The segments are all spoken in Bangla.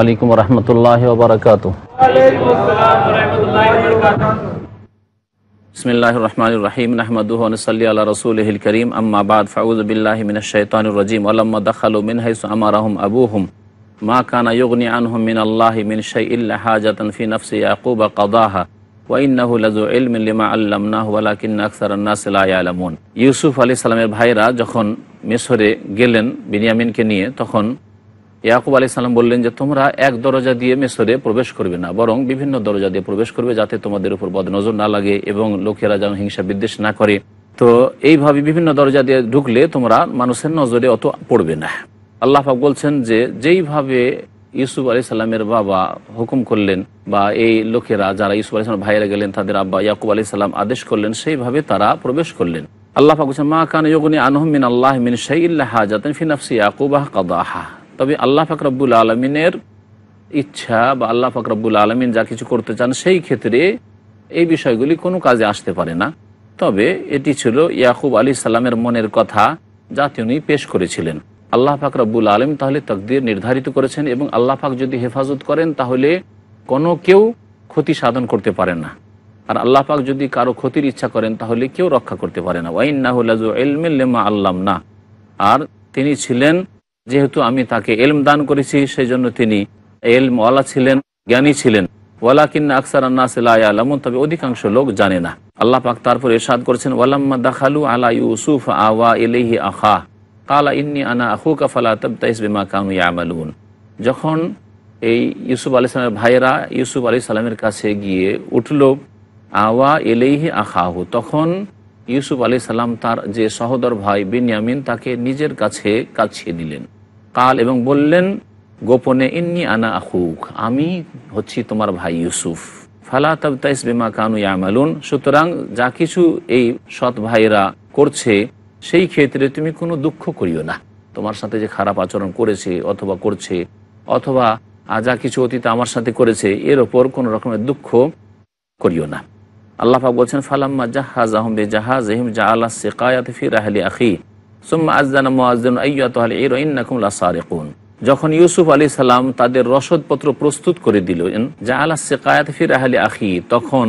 علیکم ورحمۃ اللہ وبرکاتہ بسم اللہ الرحمن الرحیم نحمد صلی اللہ رسول الکریم اما بعد فعوذ باللہ من الشیطان الرجیم علم دخل من حیث امرهم ابوهم ما كان يغني عنهم من الله من شيء الا حاجه في نفس يعقوب قضاها وانه لذو علم لما علمناه ولكن اكثر الناس لا يعلمون يوسف عليه السلام এর ভাইরা যখন মিশরে গেলেন বেনিয়ামিনকে নিয়ে তখন ইয়াকুব আলি সাল্লাম বললেন যে তোমরা এক দরজা দিয়ে মেসরে প্রবেশ করবে না বরং বিভিন্ন দরজা দিয়ে প্রবেশ করবে যাতে তোমাদের উপর বদনজর না লাগে এবং লোকেরা যেন হিংসা বিদ্বেষ না করে তো এইভাবে বিভিন্ন দরজা দিয়ে ঢুকলে তোমরা মানুষের নজরে অত পড়বে না আল্লাহ বলছেন যে যেইভাবে ইউসুফ আলি সাল্লামের বাবা হুকুম করলেন বা এই লোকেরা যারা ইউসুফ আলি সাল্লাম ভাইয়েরা গেলেন তাদের আব্বা ইয়াকুব আলি সাল্লাম আদেশ করলেন সেইভাবে তারা প্রবেশ করলেন আল্লাহ মা কান ইয়গুনি আনহমিন আল্লাহ মিন শাহ ইল্লা ফিনাফসি ইয়াকুবাহ কাদাহা তবে আল্লাহ ফাকরাবুল আলমিনের ইচ্ছা বা আল্লাহ ফাকরাবুল আলমিন যা কিছু করতে চান সেই ক্ষেত্রে এই বিষয়গুলি কোনো কাজে আসতে পারে না তবে এটি ছিল ইয়াকুব আলী সাল্লামের মনের কথা যা তিনি পেশ করেছিলেন আল্লাহ পাক রব্বুল আলম তাহলে তকদির নির্ধারিত করেছেন এবং আল্লাহ ফাক যদি হেফাজত করেন তাহলে কোনো কেউ ক্ষতি সাধন করতে পারে না আর আল্লাহ পাক যদি কারো ক্ষতির ইচ্ছা করেন তাহলে কেউ রক্ষা করতে পারে না ওয়াইন্নাহুল্লাজু ইলমিল্লেমা আল্লাম না আর তিনি ছিলেন যেহেতু আমি তাকে এলম দান করেছি সেই জন্য তিনি এলম ওয়ালা ছিলেন জ্ঞানী ছিলেন ওয়ালা ওয়ালাকিন আকসার আলামুন তবে অধিকাংশ লোক জানে না আল্লাহ পাক তারপর এরশাদ করেছেন ওয়ালাম্মা দাখালু আলা ইউসুফ আওয়া এলেহি আখা কালা ইন্নি আনা আহু কাফালা তবতাইস বিমা কানু ইয়ামালুন যখন এই ইউসুফ আলি সালামের ভাইয়েরা ইউসুফ আলি সালামের কাছে গিয়ে উঠল আওয়া এলেহি আখাহু তখন ইউসুফ আলি সালাম তার যে সহোদর ভাই বিনিয়ামিন তাকে নিজের কাছে কাছিয়ে দিলেন কাল এবং বললেন গোপনে ইন্নি আনা আখুক আমি হচ্ছি তোমার ভাই ইউসুফ ফালা তাবতাইস বেমা কানু ইয়ামালুন সুতরাং যা কিছু এই সৎ ভাইরা করছে সেই ক্ষেত্রে তুমি কোনো দুঃখ করিও না তোমার সাথে যে খারাপ আচরণ করেছে অথবা করছে অথবা যা কিছু অতীত আমার সাথে করেছে এর ওপর কোনো রকমের দুঃখ করিও না আল্লাহ বলছেন ফালাম্মা জাহাজ আহমে জাহাজ এহিম জা আল্লাহ সেকায়াত ফির আহলি আখি যখন ইউসুফ আলী সালাম তাদের রসদপত্র প্রস্তুত করে দিলেন যা আলা সেকায়াত ফির আহলি আখি তখন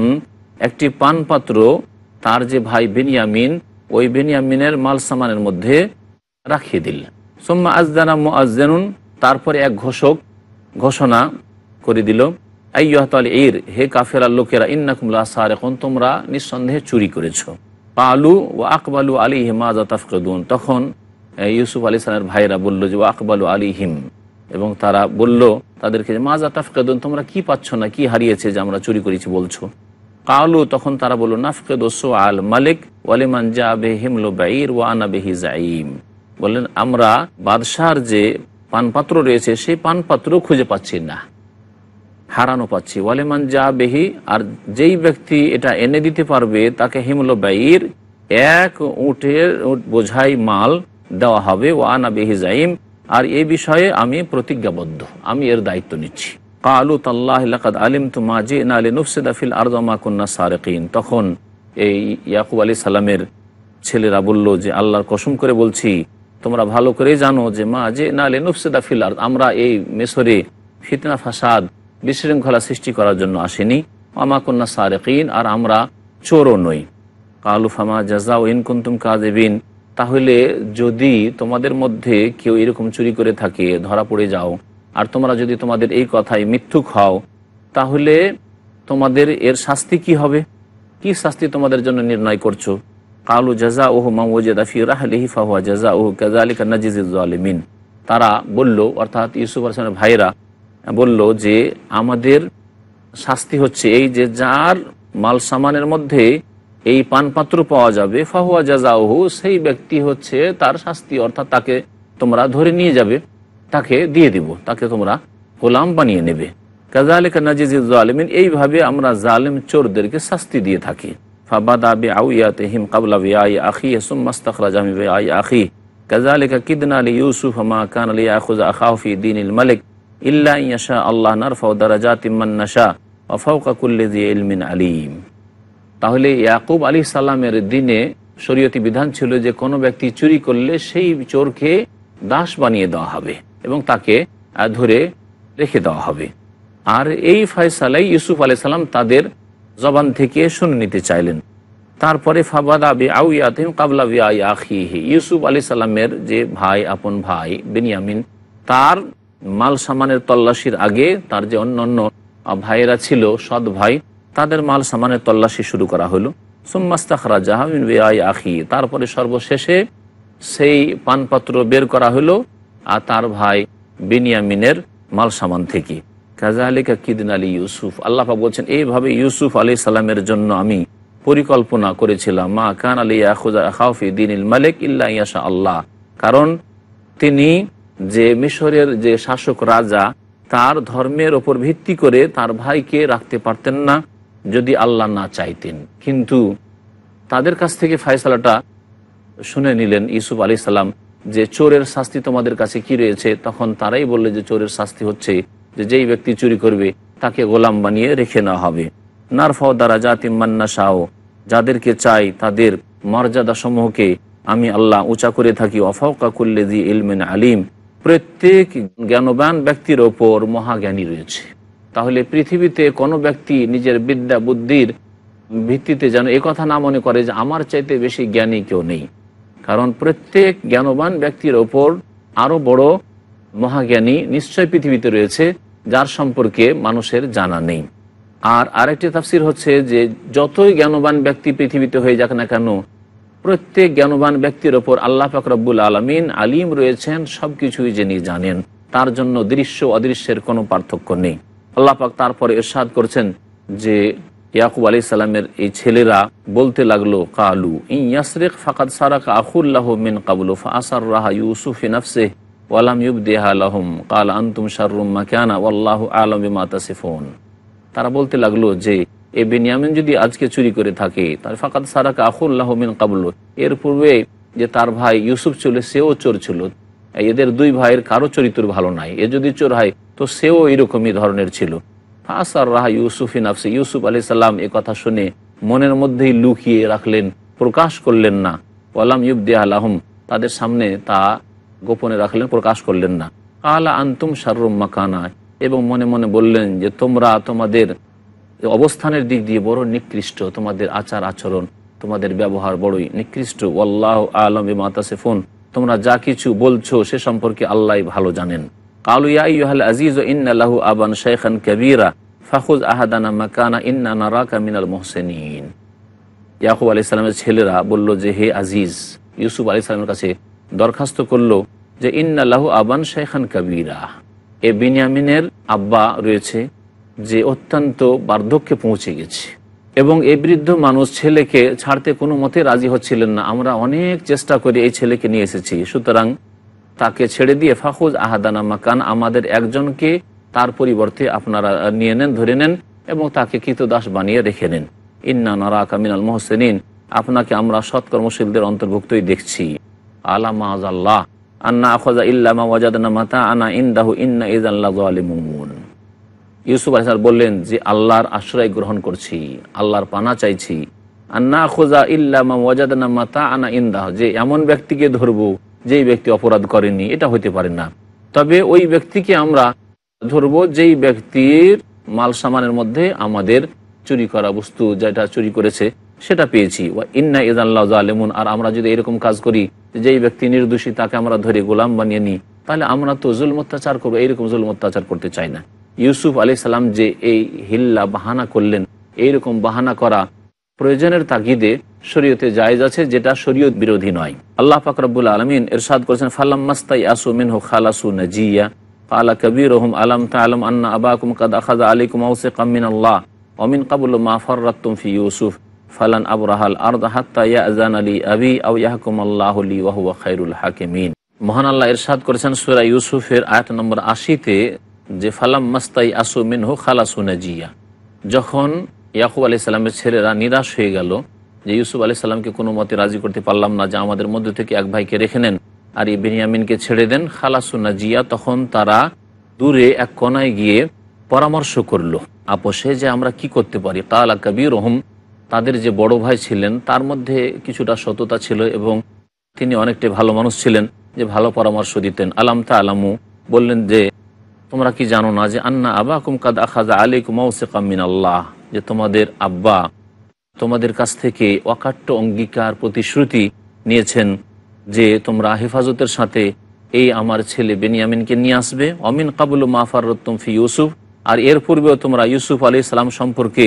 একটি পানপাত্র তার যে ভাই বেনিয়ামিন ওই বেনিয়ামিনের মাল সামানের মধ্যে রাখিয়ে দিল সোম্মা আজদানা মুআজেনুন তারপরে এক ঘোষক ঘোষণা করে দিল আইয়াত আল ইর হে কাফেরা লোকেরা ইন্নাকুমলা এখন তোমরা নিঃসন্দেহে চুরি করেছো পালু ও আকবালু আলী হিমাজা তাফকদুন তখন ইউসুফ আলী সালের ভাইরা বলল যে ও আকবালু আলী হিম এবং তারা বলল তাদেরকে যে মাজা তাফকেদুন তোমরা কি পাচ্ছ না কি হারিয়েছে যে আমরা চুরি করেছি বলছো কালু তখন তারা বললো নাফকে ওসো আল মালিক ওয়ালিমান জা বে হিমলো বাইর ওয়া আনা বেহি জাইম বললেন আমরা বাদশার যে পানপাত্র রয়েছে সেই পানপাত্র খুঁজে পাচ্ছি না হারানো পাচ্ছি ওয়ালেমান যা বেহি আর যেই ব্যক্তি এটা এনে দিতে পারবে তাকে হিমলবাইর এক উঠের বোঝাই মাল দেওয়া হবে ওয়ানা বেহি জাইম আর এই বিষয়ে আমি প্রতিজ্ঞাবদ্ধ আমি এর দায়িত্ব নিচ্ছি কালু তাল্লাহাদ আলিম তুমা জি না আলী নুফসিদাফিল আরদমা কন্যা সারেকিন তখন এই ইয়াকুব আলী সালামের ছেলেরা বলল যে আল্লাহর কসম করে বলছি তোমরা ভালো করে জানো যে মা যে না আলী নুফসিদাফিল আর আমরা এই মেসরে ফিতনা ফাসাদ বিশৃঙ্খলা সৃষ্টি করার জন্য আসেনি কন্যা সারেকিন আর আমরা চোরও নই কালু ফামা জাজা ইন কুন্তুম কাজেবিন তাহলে যদি তোমাদের মধ্যে কেউ এরকম চুরি করে থাকে ধরা পড়ে যাও আর তোমরা যদি তোমাদের এই কথায় মিথ্যুক হও তাহলে তোমাদের এর শাস্তি কি হবে কি শাস্তি তোমাদের জন্য নির্ণয় করছো কালু জাজা ওহ মামুজাফি রাহলিহি জাজা ওহ কাজা আলী নাজিজ আলমিন তারা বলল অর্থাৎ ইউসুফ আসলামের ভাইরা বলল যে আমাদের শাস্তি হচ্ছে এই যে যার মাল সামানের মধ্যে এই পানপাত্র পাওয়া যাবে ফাহুয়া যা জাজাউহু সেই ব্যক্তি হচ্ছে তার শাস্তি অর্থাৎ তাকে তোমরা ধরে নিয়ে যাবে তাকে দিয়ে দিব তাকে তোমরা গোলাম বানিয়ে নেবে কাজালেকা নাজিজ আলমিন এইভাবে আমরা জালেম চোরদেরকে শাস্তি দিয়ে থাকি ফাবাদা বে আউ হিম কাবলা বে আই আখি বে আই আখি আলী ইউসুফ মা কান মালিক ইল্লা ইয়াশা আল্লাহ নারফাউ দারাজা তিম্মান্নাশা অফাউকা কুল্লি দিয়ে ইলমিন আলিম তাহলে ইয়াকুব আলী সাল্লামের দিনে শরীয়তি বিধান ছিল যে কোনো ব্যক্তি চুরি করলে সেই চোরকে দাস বানিয়ে দেওয়া হবে এবং তাকে ধরে রেখে দেওয়া হবে আর এই ফয়সালাই ইউসুফ আলি সাল্লাম তাদের জবান থেকে শুনে নিতে চাইলেন তারপরে ফাবাদা বি আউ ইয়াতিম কাবলা আই ইউসুফ আলি সাল্লামের যে ভাই আপন ভাই বেনিয়ামিন তার মাল সামানের তল্লাশির আগে তার যে অন্য অন্য ভাইয়েরা ছিল সৎ ভাই তাদের মাল সামানের তল্লাশি শুরু করা হলো সোম্মাস্তাখরা জাহামিন বেআই আখি তারপরে সর্বশেষে সেই পানপাত্র বের করা হলো আর তার ভাই বিনিয়ামিনের মাল সামান থেকে আলিকা কিদিন আলী ইউসুফ আল্লাহা বলছেন এইভাবে ইউসুফ আলী সালামের জন্য আমি পরিকল্পনা করেছিলাম মা কান আলী আহ দিন মালিক ইল্লা ইয়াশা আল্লাহ কারণ তিনি যে মিশরের যে শাসক রাজা তার ধর্মের ওপর ভিত্তি করে তার ভাইকে রাখতে পারতেন না যদি আল্লাহ না চাইতেন কিন্তু তাদের কাছ থেকে ফায়সালাটা শুনে নিলেন ইউসুফ আলি সাল্লাম যে চোরের শাস্তি তোমাদের কাছে কি রয়েছে তখন তারাই বললে যে চোরের শাস্তি হচ্ছে যে যেই ব্যক্তি চুরি করবে তাকে গোলাম বানিয়ে রেখে নেওয়া হবে নারফাও দ্বারা জাতি মান্না শাহ যাদেরকে চাই তাদের মর্যাদা সমূহকে আমি আল্লাহ উঁচা করে থাকি অফাউকা দি ইলমেন আলিম প্রত্যেক জ্ঞানবান ব্যক্তির ওপর মহাজ্ঞানী রয়েছে তাহলে পৃথিবীতে কোনো ব্যক্তি নিজের বিদ্যা বুদ্ধির ভিত্তিতে যেন কথা না মনে করে যে আমার চাইতে বেশি জ্ঞানী কেউ নেই কারণ প্রত্যেক জ্ঞানবান ব্যক্তির ওপর আরও বড় মহাজ্ঞানী নিশ্চয় পৃথিবীতে রয়েছে যার সম্পর্কে মানুষের জানা নেই আর আরেকটি তাফসির হচ্ছে যে যতই জ্ঞানবান ব্যক্তি পৃথিবীতে হয়ে যাক না কেন প্রত্যেক জ্ঞানবান ব্যক্তির ওপর আল্লাহ ফাকরাবুল আলমিন আলিম রয়েছেন সব কিছুই যিনি জানেন তার জন্য দৃশ্য অদৃশ্যের কোনো পার্থক্য নেই আল্লাহ পাক তারপরে এরশাদ করছেন যে ইয়াকুব আলি সালামের এই ছেলেরা বলতে লাগলো কালু ইয়াসরেক ফাকাদ সারাক আখুল্লাহ মিন কাবুল ফাসার রাহা ইউসুফ ইনাফসে ওয়ালাম ইউব দেহা আলহম কাল আন্তুম শারুম মাকানা ওয়াল্লাহ আলম তারা বলতে লাগলো যে এই বেনিয়ামিন যদি আজকে চুরি করে থাকে তার ফাঁকাত সারাকে মিন কাবুল এর পূর্বে যে তার ভাই ইউসুফ ছিল সেও চোর ছিল এদের দুই ভাইয়ের কারো চরিত্র ভালো নাই এ যদি চোর হয় তো সেও এরকমই ধরনের ছিল ফাঁসার রাহা ইউসুফিন আফসি ইউসুফ আলি সাল্লাম এ কথা শুনে মনের মধ্যেই লুকিয়ে রাখলেন প্রকাশ করলেন না ওয়ালাম ইউবদি আলাহম তাদের সামনে তা গোপনে রাখলেন প্রকাশ করলেন না আলা আন্তুম শারুম মাকানা এবং মনে মনে বললেন যে তোমরা তোমাদের অবস্থানের দিক দিয়ে বড় নিকৃষ্ট তোমাদের আচার আচরণ তোমাদের ব্যবহার বড়ই নিকৃষ্ট ওল্লাহ আলম মাতাসে ফোন তোমরা যা কিছু বলছো সে সম্পর্কে আল্লাহ ভালো জানেন ছেলেরা বলল যে হে আজিজ ইউসুফ আলি ইসলামের কাছে দরখাস্ত করলো যে ইন্নাল্লাহু আবান শেখান কবিরা এ বিনিয়ামিনের আব্বা রয়েছে যে অত্যন্ত বার্ধক্যে পৌঁছে গেছে এবং এই বৃদ্ধ মানুষ ছেলেকে ছাড়তে কোনো মতে রাজি হচ্ছিলেন না আমরা অনেক চেষ্টা করে এই ছেলেকে নিয়ে এসেছি সুতরাং তাকে ছেড়ে দিয়ে ফাহুজ আহাদানা মাকান আমাদের একজনকে তার পরিবর্তে আপনারা নিয়ে নেন ধরে নেন এবং তাকে কৃতদাস বানিয়ে রেখে নেন ইন্না নারা কামিনাল মোহসেনিন আপনাকে আমরা সৎকর্মশীলদের অন্তর্ভুক্তই দেখছি আলা আল্লাহ আন্না আখজা ইল্লামা ওয়াজাদনা মাতা আনা ইন্দাহু ইন্না ইজাল্লা মুমুন ইউসুফ আলহার বললেন যে আল্লাহর আশ্রয় গ্রহণ করছি আল্লাহর পানা চাইছি ইন্দাহ যে এমন ব্যক্তিকে ধরব যেই ব্যক্তি অপরাধ করেনি এটা হতে পারে না তবে ওই ব্যক্তিকে আমরা ধরব যেই ব্যক্তির মাল সামানের মধ্যে আমাদের চুরি করা বস্তু যেটা চুরি করেছে সেটা পেয়েছি ইন্না ইদ আল্লাহ আলেমুন আর আমরা যদি এরকম কাজ করি যেই ব্যক্তি নির্দোষী তাকে আমরা ধরে গোলাম বানিয়ে নিই তাহলে আমরা তো জুল অত্যাচার করবো এইরকম জুল অত্যাচার করতে চাই না ইউসুফ আলি সাল্লাম যে এই হিল্লা বাহানা করলেন এইরকম বাহানা করা প্রয়োজনের তাগিদে শরীয়তে জায়জ আছে যেটা শরীয়ত বিরোধী নয় আল্লাহ ফাকরাবুল আলমিন এরশাদ করেছেন ফাল্লাম্মাস্তাই আসু মিনহু খালাসু নজিয়া কালা কবির রহম আলম তালম আন্না আবাকুম কাদ আখাদ আলী কুমাউসে কামিন আল্লাহ অমিন কাবুল মা রাত্তুম ফি ইউসুফ ফালান আবরাহাল দাহাত্তা ইয়া আজান আলী আবি আউ ইয়াহকুম আল্লাহ লি ওয়াহু খাইরুল হাকিমিন মহান আল্লাহ ইরশাদ করেছেন সুরা ইউসুফের আয়াত নম্বর আশিতে যে ফালাম মাস্তাই আসু মিনহু খালাসুনা জিয়া যখন ইয়াকুব আলি সাল্লামের ছেলেরা নিরাশ হয়ে গেল যে ইউসুফ আলি সাল্লামকে কোনো মতে রাজি করতে পারলাম না যে আমাদের মধ্যে থেকে এক ভাইকে রেখে নেন আর এই বেনিয়ামিনকে ছেড়ে দেন খালাসুনা জিয়া তখন তারা দূরে এক কোনায় গিয়ে পরামর্শ করলো আপোষে যে আমরা কি করতে পারি কালা কবির রহম তাদের যে বড় ভাই ছিলেন তার মধ্যে কিছুটা সততা ছিল এবং তিনি অনেকটা ভালো মানুষ ছিলেন যে ভালো পরামর্শ দিতেন আলাম তা আলামু বললেন যে তোমরা কি জানো না যে আন্না আবা কাদ আখাজা আলী কামিন আল্লাহ যে তোমাদের আব্বা তোমাদের কাছ থেকে অকাট্য অঙ্গীকার প্রতিশ্রুতি নিয়েছেন যে তোমরা হেফাজতের সাথে এই আমার ছেলে বেনিয়ামিনকে নিয়ে আসবে অমিন কাবুল মাফার রত্তম ফি ইউসুফ আর এর পূর্বেও তোমরা ইউসুফ আলী ইসলাম সম্পর্কে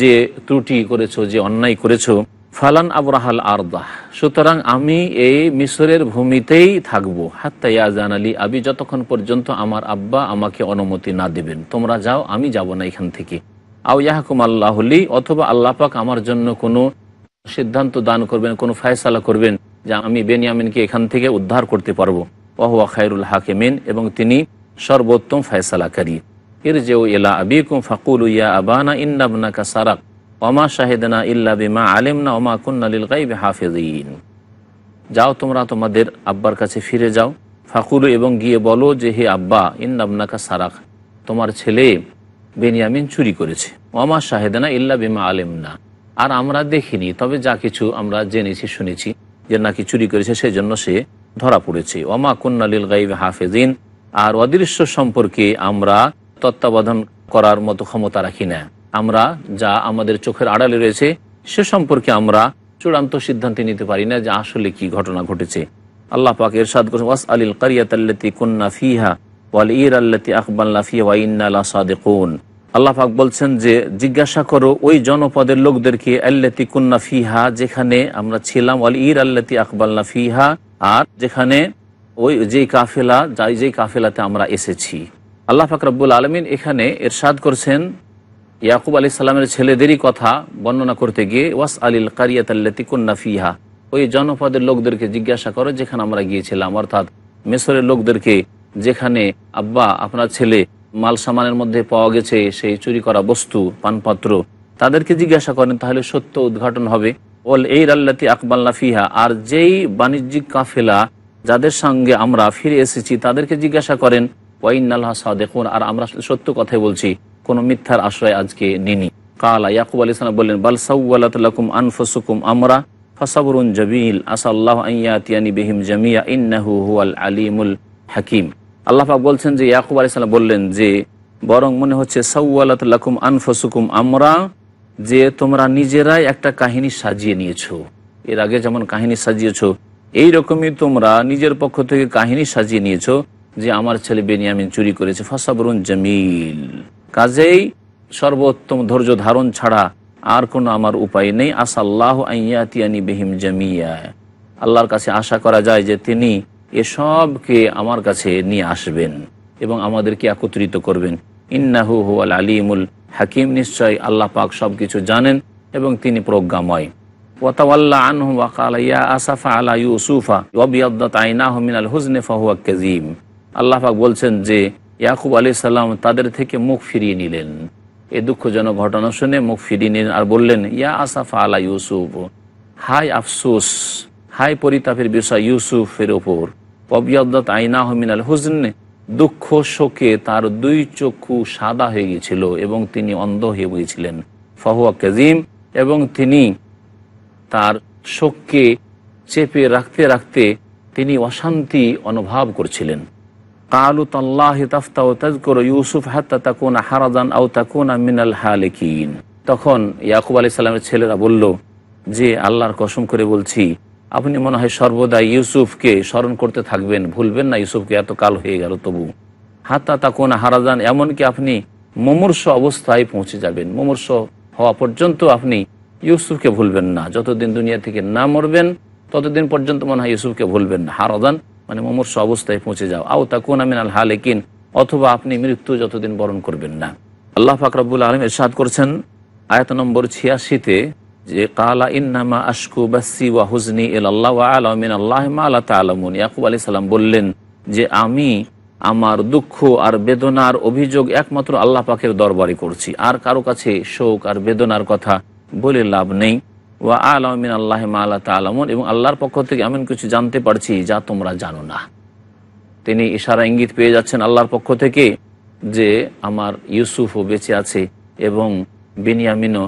যে ত্রুটি করেছো যে অন্যায় করেছো ফালান আবরাহাল আরদাহ সুতরাং আমি এই মিশরের ভূমিতেই থাকব হাত্তা জান আলী আবি যতক্ষণ পর্যন্ত আমার আব্বা আমাকে অনুমতি না দেবেন তোমরা যাও আমি যাব না এখান থেকে আও ইয়াহকুম আল্লাহলি অথবা আল্লাপাক আমার জন্য কোনো সিদ্ধান্ত দান করবেন কোনো ফায়সালা করবেন যে আমি বেনিয়ামিনকে এখান থেকে উদ্ধার করতে পারবো ওহুয়া খায়রুল হাকিমিন এবং তিনি সর্বোত্তম ফায়সালাকারী যে ও এলা আবিকুম ফাকুল ইয়া আবানা ইন্নাবনা কাসারাক ওমা শাহেদনা ইল্লা বিমা আলিমনা অমা কুন্নালিল গাইবে হাফেজিন যাও তোমরা তোমাদের আব্বার কাছে ফিরে যাও ফাকুলু এবং গিয়ে বলো যে হে আব্বা ইন্নাবনাকা সারাক তোমার ছেলে বেনিয়ামিন চুরি করেছে অমা শাহেদানা ইল্লা বিমা না আর আমরা দেখিনি তবে যা কিছু আমরা জেনেছি শুনেছি যে নাকি চুরি করেছে সেই জন্য সে ধরা পড়েছে অমা কুন্নালিল গাইবে হাফেজিন আর অদৃশ্য সম্পর্কে আমরা তত্ত্বাবধান করার মতো ক্ষমতা রাখি না আমরা যা আমাদের চোখের আড়ালে রয়েছে সে সম্পর্কে আমরা চূড়ান্ত সিদ্ধান্তে নিতে পারি না যে আসলে কি ঘটনা ঘটেছে আল্লাহ পাক এরশাদ করেন ওয়াস আলিল কারিয়াতি ফিহা ওয়াল ইর আল্লাতি আকবাল্লা ফিয়া ওয়া ইন্না আল্লাহ পাক বলছেন যে জিজ্ঞাসা করো ওই জনপদের লোকদেরকে আল্লাতি কুন্না ফিহা যেখানে আমরা ছিলাম ওয়াল ইর আল্লাতি আকবাল্লা ফিহা আর যেখানে ওই যে কাফেলা যাই যে কাফেলাতে আমরা এসেছি আল্লাহ ফাকরাবুল আলমিন এখানে এরশাদ করছেন ইয়াকুব আলি সাল্লামের ছেলেদেরই কথা বর্ণনা করতে গিয়ে ওয়াস আলিল কারিয়াতাল্লাতিকুন্না ফিহা ওই জনপদের লোকদেরকে জিজ্ঞাসা করো যেখানে আমরা গিয়েছিলাম অর্থাৎ মেসরের লোকদেরকে যেখানে আব্বা আপনার ছেলে মাল সামানের মধ্যে পাওয়া গেছে সেই চুরি করা বস্তু পানপত্র তাদেরকে জিজ্ঞাসা করেন তাহলে সত্য উদ্ঘাটন হবে ওল এই রাল্লাতি আকবাল্লা ফিহা আর যেই বাণিজ্যিক কাফেলা যাদের সঙ্গে আমরা ফিরে এসেছি তাদেরকে জিজ্ঞাসা করেন ওয়াইন আল্লাহ দেখুন আর আমরা সত্য কথাই বলছি কোনো মিথ্যার আশ্রয় আজকে নিনি কালা ইয়াকুব আলী সালাম বললেন বাল সাউলাতুম আনফসুকুম আমরা ফসাবরুন জবিল আসাল্লাহ আইয়াতিয়ানি বেহিম জামিয়া ইন্নাহু হুয়াল আলিমুল হাকিম আল্লাহাক বলছেন যে ইয়াকুব আলী সালাম বললেন যে বরং মনে হচ্ছে সাউলাত লাকুম আনফসুকুম আমরা যে তোমরা নিজেরাই একটা কাহিনী সাজিয়ে নিয়েছো এর আগে যেমন কাহিনী সাজিয়েছো এইরকমই তোমরা নিজের পক্ষ থেকে কাহিনী সাজিয়ে নিয়েছো যে আমার ছেলে বেনিয়ামিন চুরি করেছে ফাসাবরুন জমিল কাজেই সর্বোত্তম ধৈর্য ধারণ ছাড়া আর কোনো আমার উপায় নেই আসাল্লাহ আইয়াতিয়ানি বেহিম জামিয়া আল্লাহর কাছে আশা করা যায় যে তিনি এসবকে আমার কাছে নিয়ে আসবেন এবং আমাদেরকে একত্রিত করবেন ইন্নাহু হুয়াল আলিমুল হাকিম নিশ্চয় আল্লাহ পাক সব কিছু জানেন এবং তিনি প্রজ্ঞাময় ওয়াতাওয়াল্লা আনহু ওয়াকাল আসাফা আলা ইউসুফা ওয়াবিয়াদ্দাত আইনাহু মিনাল হুজনে ফাহুয়া কাযীম আল্লাহ পাক বলছেন যে ইয়াকুব আলি সাল্লাম তাদের থেকে মুখ ফিরিয়ে নিলেন এ দুঃখজনক ঘটনা শুনে মুখ ফিরিয়ে নিলেন আর বললেন ইয়া আসাফা আলা ইউসুফ হাই আফসোস হাই পরিতাপের বিষয় ইউসুফের ওপর অবিয়দ্দত আইনা হমিনাল হুজন দুঃখ শোকে তার দুই চক্ষু সাদা হয়ে গিয়েছিল এবং তিনি অন্ধ হয়ে গিয়েছিলেন ফাহুয়া কাজিম এবং তিনি তার শোককে চেপে রাখতে রাখতে তিনি অশান্তি অনুভব করছিলেন কালু তাল্লাহ তাফতা ও তাজ করো ইউসুফ হাত্তা তাকুনা হারাজান আউ তাকুনা মিনাল হালেকিন তখন ইয়াকুব আলি সাল্লামের ছেলেরা বলল যে আল্লাহর কসম করে বলছি আপনি মনে হয় সর্বদা ইউসুফকে স্মরণ করতে থাকবেন ভুলবেন না ইউসুফকে এত কাল হয়ে গেল তবু হাতা তাকুনা হারাজান এমনকি আপনি মুমূর্ষ অবস্থায় পৌঁছে যাবেন মুমূর্ষ হওয়া পর্যন্ত আপনি ইউসুফকে ভুলবেন না যতদিন দুনিয়া থেকে না মরবেন ততদিন পর্যন্ত মনে হয় ইউসুফকে ভুলবেন না হারাজান মানে মমর্ষ অবস্থায় পৌঁছে যাও আও তাকুন আমিনাল হালেকিন অথবা আপনি মৃত্যু যতদিন বরণ করবেন না আল্লাহ ফাকরাবুল আলম এরশাদ করছেন আয়াত নম্বর ছিয়াশিতে যে কালা ইন্নামা আশকু বাসি ওয়া হুজনি এল আল্লাহ আলমিন আল্লাহ আল্লাহ তালামুন ইয়াকুব আলি সাল্লাম বললেন যে আমি আমার দুঃখ আর বেদনার অভিযোগ একমাত্র আল্লাহ পাখের দরবারে করছি আর কারো কাছে শোক আর বেদনার কথা বলে লাভ নেই ওয়া আলমিন আল্লাহ আল্লাহ তালামন এবং আল্লাহর পক্ষ থেকে এমন কিছু জানতে পারছি যা তোমরা জানো না তিনি ইশারা ইঙ্গিত পেয়ে যাচ্ছেন আল্লাহর পক্ষ থেকে যে আমার ইউসুফও বেঁচে আছে এবং বিনিয়ামিনও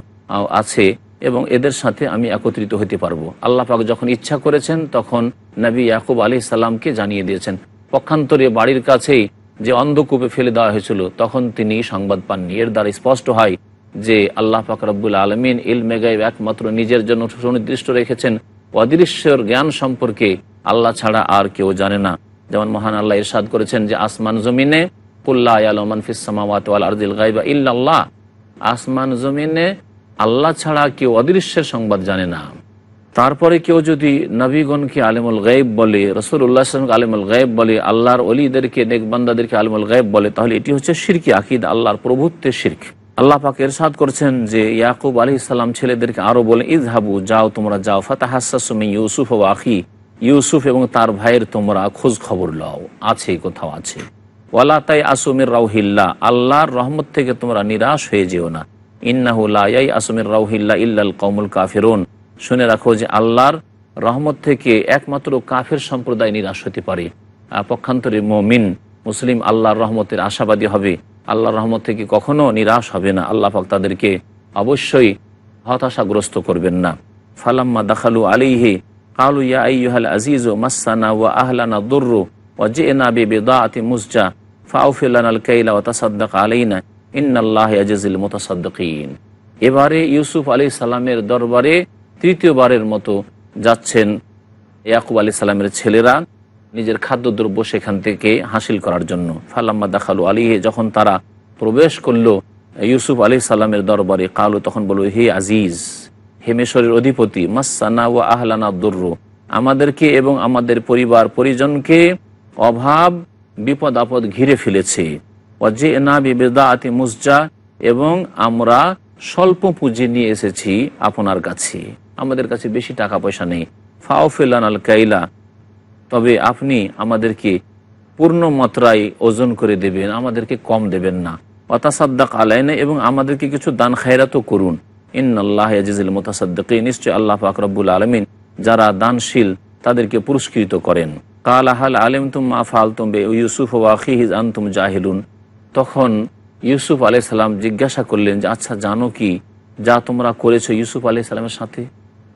আছে এবং এদের সাথে আমি একত্রিত হতে পারবো আল্লাহ যখন ইচ্ছা করেছেন তখন নবী ইয়াকুব আলি সাল্লামকে জানিয়ে দিয়েছেন পক্ষান্তরে বাড়ির কাছেই যে অন্ধকূপে ফেলে দেওয়া হয়েছিল তখন তিনি সংবাদ পাননি এর দ্বারা স্পষ্ট হয় যে আল্লাহ ফাকরাবুল আলমিন ইলমে গাইব একমাত্র নিজের জন্য সুনির্দিষ্ট রেখেছেন অদৃশ্যর জ্ঞান সম্পর্কে আল্লাহ ছাড়া আর কেউ জানে না যেমন মহান আল্লাহ ইরশাদ করেছেন যে আসমান জমিনে ইল্লাল্লাহ আসমান জমিনে আল্লাহ ছাড়া কেউ অদৃশ্যের সংবাদ জানে না তারপরে কেউ যদি নবীগণকে আলিমুল গায়েব বলে রসুল উল্লাহামকে আলিমুল গায়েব বলে আল্লাহর অলিদেরকে নেকবান্দাদেরকে আলিমুল গায়েব বলে তাহলে এটি হচ্ছে শিরকি আকিদ আল্লাহর প্রভুত্বের শির্ক আল্লাহ পাক এরশাদ করছেন যে ইয়াকুব আলী ইসলাম ছেলেদেরকে আরো বলে ইদ হাবু যাও তোমরা যাও ফাতাহাসুমি ইউসুফ ও আখি ইউসুফ এবং তার ভাইয়ের তোমরা খোঁজ খবর লও আছে কোথাও আছে ওয়ালা তাই আসুমির রাউহিল্লা আল্লাহর রহমত থেকে তোমরা নিরাশ হয়ে যেও না ইন্নাহুল্লাহ আসুমির রাউহিল্লা ইল্লাল কমুল কাফিরুন শুনে রাখো যে আল্লাহর রহমত থেকে একমাত্র কাফের সম্প্রদায় নিরাশ হতে পারে পক্ষান্তরে মমিন মুসলিম আল্লাহর রহমতের আশাবাদী হবে আল্লাহর রহমত থেকে কখনো নিরাশ হবে না আল্লাহ পাক তাদেরকে অবশ্যই হতাশাগ্রস্ত করবেন না ফালাম্মা দাখালু আলিহে কালু ইয়া আইহাল আজিজ ও মাসানা ওয়া আহলানা দুর্রু ও জে না বেবে দা আতি মুসজা ফাউফিল্লান আল কাইলা ও তাসাদ্দাক আলাইনা ইন্নাল্লাহ আজিজুল মোতাসাদ্দিন এবারে ইউসুফ আলী সালামের দরবারে তৃতীয়বারের মতো যাচ্ছেন ইয়াকুব আলী সালামের ছেলেরা নিজের খাদ্যদ্রব্য সেখান থেকে হাসিল করার জন্য ফালাম্মা দাখালু আলিহে যখন তারা প্রবেশ করলো ইউসুফ আলি সাল্লামের দরবারে কালু তখন বলল হে আজিজ হেমেশ্বরের অধিপতি মাসানা ও আহলানা দুর্র আমাদেরকে এবং আমাদের পরিবার পরিজনকে অভাব বিপদ আপদ ঘিরে ফেলেছে অজে না বিবেদা আতি মুসজা এবং আমরা স্বল্প পুঁজি নিয়ে এসেছি আপনার কাছে আমাদের কাছে বেশি টাকা পয়সা নেই ফাও ফেলান আল কাইলা তবে আপনি আমাদেরকে পূর্ণ মাত্রায় ওজন করে দেবেন আমাদেরকে কম দেবেন না আলাই না এবং আমাদেরকে কিছু দান খায়রাতও করুন ইন্নআল্লাহ আজিজুল মোতাসাদ্দকে নিশ্চয় আল্লাহ ফাকরাবুল আলমিন যারা দানশীল তাদেরকে পুরস্কৃত করেন কাল আহাল আলিম তুম মা ফালতুম বে ইউসুফ ওয়াখিহিজ আনতুম জাহিলুন তখন ইউসুফ আলাইসাল্লাম জিজ্ঞাসা করলেন যে আচ্ছা জানো কি যা তোমরা করেছো ইউসুফ আলাইসাল্লামের সাথে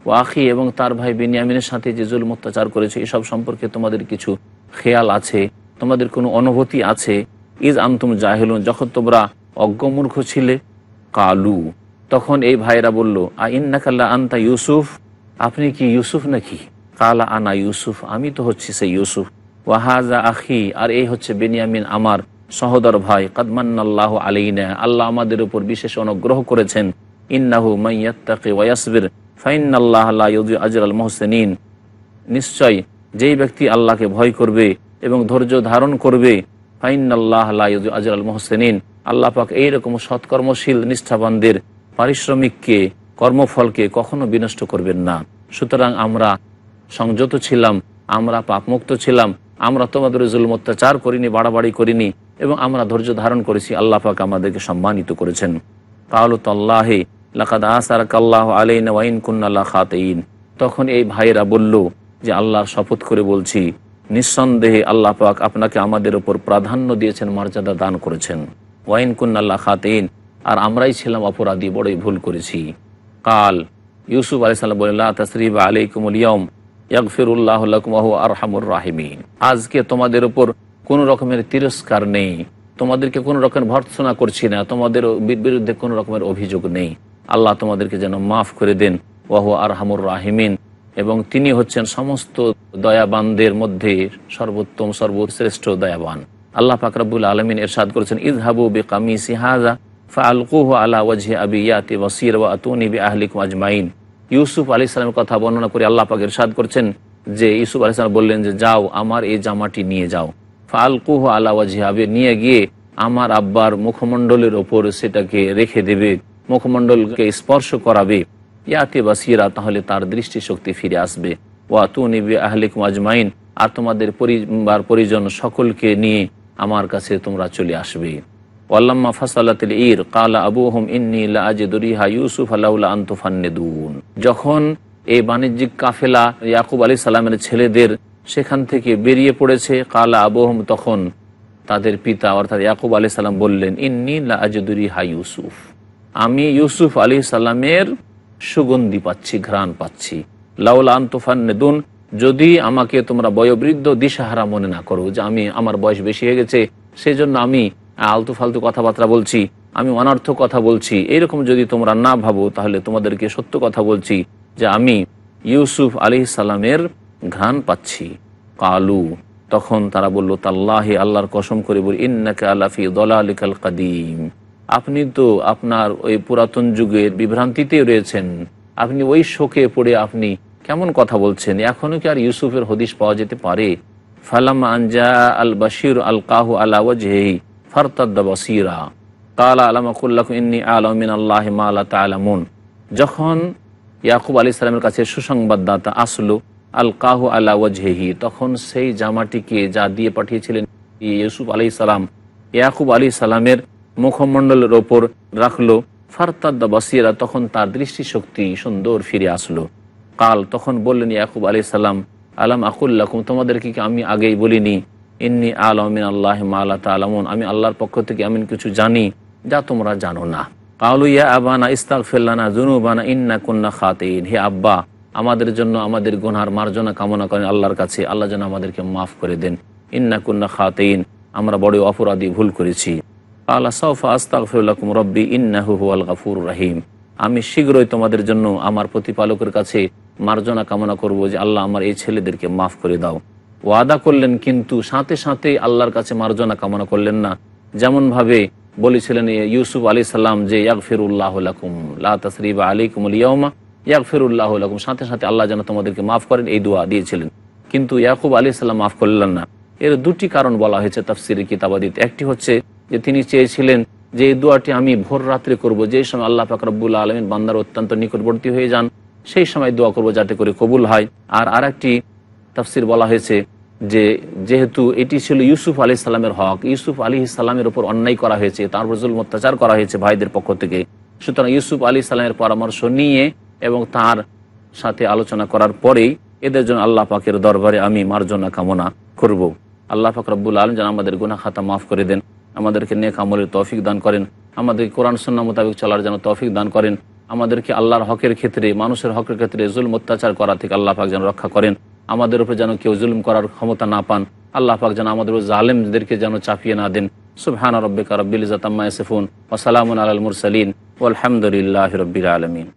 ও আখি এবং তার ভাই বেনিয়ামিনের সাথে যে জুল অত্যাচার করেছে এসব সম্পর্কে তোমাদের কিছু খেয়াল আছে তোমাদের কোনো অনুভূতি আছে ইজ আমতুম জাহেলুন যখন তোমরা অজ্ঞমূর্খ ছিলে কালু তখন এই ভাইরা বলল আ আন্তা ইউসুফ আপনি কি ইউসুফ নাকি কালা আনা ইউসুফ আমি তো হচ্ছি সেই ইউসুফ ওয়াহাজা আখি আর এই হচ্ছে বেনিয়ামিন আমার সহদর ভাই কদমান্নাল্লাহ আলীনা আল্লাহ আমাদের উপর বিশেষ অনুগ্রহ করেছেন ইন্নাহু মাইয়াত্তাকে ওয়াসবির ফাইন আল্লাহ আল নিশ্চয় যেই ব্যক্তি আল্লাহকে ভয় করবে এবং ধৈর্য ধারণ করবে ফাইন আল্লাহ আজর আল মোহসেনিন আল্লাহ এইরকম সৎকর্মশীল নিষ্ঠাবানদের পারিশ্রমিককে কর্মফলকে কখনো বিনষ্ট করবেন না সুতরাং আমরা সংযত ছিলাম আমরা পাপমুক্ত ছিলাম আমরা তোমাদের জুলম অত্যাচার করিনি বাড়াবাড়ি করিনি এবং আমরা ধৈর্য ধারণ করেছি আল্লাহ পাক আমাদেরকে সম্মানিত করেছেন তাহলে তল্লাহে লাকাদ আসার কাল্লাহ আলাইন ওয়াইন কুন্নাল্লাহ খাতেইন তখন এই ভাইয়েরা বলল যে আল্লাহর শপথ করে বলছি নিঃসন্দেহে আল্লাহ পাক আপনাকে আমাদের উপর প্রাধান্য দিয়েছেন মর্যাদা দান করেছেন ওয়াইন কুন্নাল্লাহ খাতেইন আর আমরাই ছিলাম অপরাধী বড়ই ভুল করেছি কাল ইউসুফ আলি সাল্লাম বলিল্লা তসরিব আলাইকুমুল ইয়ম ইয়াকফিরুল্লাহ আহু আরহামুর রাহিমিন আজকে তোমাদের ওপর কোনো রকমের তিরস্কার নেই তোমাদেরকে কোনো রকমের ভর্ৎসনা করছি না তোমাদের বিরুদ্ধে কোনো রকমের অভিযোগ নেই আল্লাহ তোমাদেরকে যেন মাফ করে দেন ওয়াহু আরহামুর রাহিমিন এবং তিনি হচ্ছেন সমস্ত দয়াবানদের মধ্যে সর্বোত্তম সর্বশ্রেষ্ঠ দয়াবান আল্লাহ ফাকরাবুল আলমিন এরশাদ করেছেন ইদ হাবু বে কামি সিহাজা ফালকুহ আলা ওয়াজি আবি ইয়াতি ওয়াসির ওয়া আতুনি বি আহলিক মাজমাইন ইউসুফ আলি ইসলামের কথা বর্ণনা করে আল্লাহ পাক এরশাদ করছেন যে ইউসুফ আলি ইসলাম বললেন যে যাও আমার এই জামাটি নিয়ে যাও ফালকুহ আলা ওয়াজি আবি নিয়ে গিয়ে আমার আব্বার মুখমণ্ডলের ওপর সেটাকে রেখে দেবে মুখমণ্ডলকে স্পর্শ করাবে ইয়াতে বাসিরা তাহলে তার দৃষ্টিশক্তি ফিরে আসবে ওয়া তু নিবি আহলিক মাজমাইন আর তোমাদের পরিবার পরিজন সকলকে নিয়ে আমার কাছে তোমরা চলে আসবে ওয়াল্লাম্মা ফাসালাতিল ইর কালা আবু হোম ইন্নি আজিদুরিহা ইউসুফ আলাউলা আন্তফান্নেদুন যখন এই বাণিজ্যিক কাফেলা ইয়াকুব আলী সালামের ছেলেদের সেখান থেকে বেরিয়ে পড়েছে কালা আবহম তখন তাদের পিতা অর্থাৎ ইয়াকুব আলি সালাম বললেন ইন্নি লা আজিদুরিহা ইউসুফ আমি ইউসুফ আলী সাল্লামের সুগন্ধি পাচ্ছি ঘ্রাণ পাচ্ছি লাউল নেদুন যদি আমাকে তোমরা বয়োবৃদ্ধ দিশাহারা মনে না করো যে আমি আমার বয়স বেশি হয়ে গেছে সেই জন্য আমি আলতু ফালতু কথাবার্তা বলছি আমি অনার্থ কথা বলছি এরকম যদি তোমরা না ভাবো তাহলে তোমাদেরকে সত্য কথা বলছি যে আমি ইউসুফ আলি সালামের ঘ্রাণ পাচ্ছি কালু তখন তারা বলল তাল্লাহি আল্লাহর কসম করে বলি ইন্নাকে আলাফি দলা আলিকাল কাদিম আপনি তো আপনার ওই পুরাতন যুগের বিভ্রান্তিতে রয়েছেন আপনি ওই শোকে পড়ে আপনি কেমন কথা বলছেন এখনও কি আর ইউসুফের হদিস পাওয়া যেতে পারে ফালাম আনজা আল বাসির আল কাহু আলাওয়াজহি ফারতাদ্দা বাসিরা কালা আলামাকুল্লাহ ইন্নি আলমিন আল্লাহ মালা তালামুন যখন ইয়াকুব আলি সালামের কাছে সুসংবাদদাতা আসলো আল কাহু আলাওয়াজহি তখন সেই জামাটিকে যা দিয়ে পাঠিয়েছিলেন ইউসুফ আলি সালাম ইয়াকুব আলি সালামের মুখমণ্ডলের ওপর রাখলো ফারতাদ্দা বাসিরা তখন তার দৃষ্টিশক্তি সুন্দর ফিরে আসলো কাল তখন বললেন ইয়াকুব আলি সাল্লাম আলাম আকুল্লাকুম তোমাদেরকে কি আমি আগেই বলিনি ইন্নি আল আমিন আল্লাহ আল্লাহ তালামন আমি আল্লাহর পক্ষ থেকে আমি কিছু জানি যা তোমরা জানো না কালু ইয়া আবানা ইস্তাক ফেল্লানা জুনুবানা ইন্না কন্যা খাতিন হে আব্বা আমাদের জন্য আমাদের গুনহার মার্জনা কামনা করেন আল্লাহর কাছে আল্লাহ যেন আমাদেরকে মাফ করে দেন ইন্না কন্যা খাতিন আমরা বড় অপরাধী ভুল করেছি রাহিম আমি শীঘ্রই তোমাদের জন্য আমার প্রতিপালকের কাছে মার্জনা কামনা করব যে আল্লাহ আমার এই ছেলেদেরকে মাফ করে দাও ওয়াদা করলেন কিন্তু সাথে সাথে আল্লাহর কাছে মার্জনা কামনা করলেন না যেমনভাবে বলেছিলেন ইউসুফ আলী সাল্লাম যে ইয়াকফিরুল্লাহলাকুম লাসরিবা আলিকুম ইয়াউমা ইয়াকফিরুল্লাহলাকুম সাথে সাথে আল্লাহ যেন তোমাদেরকে মাফ করেন এই দোয়া দিয়েছিলেন কিন্তু ইয়াকুব আলী সাল্লাম মাফ করলেন না এর দুটি কারণ বলা হয়েছে তাফসির কিতাবাদিত একটি হচ্ছে যে তিনি চেয়েছিলেন যে এই দোয়াটি আমি ভোর রাত্রে করব যে সময় আল্লাহ ফাকরাবুল আলমিন বান্দার অত্যন্ত নিকটবর্তী হয়ে যান সেই সময় দোয়া করব যাতে করে কবুল হয় আর আর একটি তাফসির বলা হয়েছে যে যেহেতু এটি ছিল ইউসুফ আলি সাল্লামের হক ইউসুফ আলি ইসলামের ওপর অন্যায় করা হয়েছে তার জুল অত্যাচার করা হয়েছে ভাইদের পক্ষ থেকে সুতরাং ইউসুফ আলি ইসলামের পরামর্শ নিয়ে এবং তার সাথে আলোচনা করার পরেই এদের জন্য আল্লাহ পাকের দরবারে আমি মার্জনা কামনা করব আল্লাহ পাক রব্বুল আলম যেন আমাদের গুনা খাতা মাফ করে দেন আমাদেরকে নেক আমলের তৌফিক দান করেন আমাদের কোরআন সন্না মোতাবেক চলার যেন তৌফিক দান করেন আমাদেরকে আল্লাহর হকের ক্ষেত্রে মানুষের হকের ক্ষেত্রে জুলম অত্যাচার করা থেকে আল্লাহ পাক যেন রক্ষা করেন আমাদের উপর যেন কেউ জুলুম করার ক্ষমতা না পান আল্লাহ পাক যেন আমাদের জালেমদেরকে যেন চাপিয়ে না দেন সুবহান রব্বিকা রব্বিল ইজাতাম্মা ইয়াসিফুন ওয়া সালামুন আলাল মুরসালিন ওয়াল হামদুলিল্লাহি রব্বিল আলমিন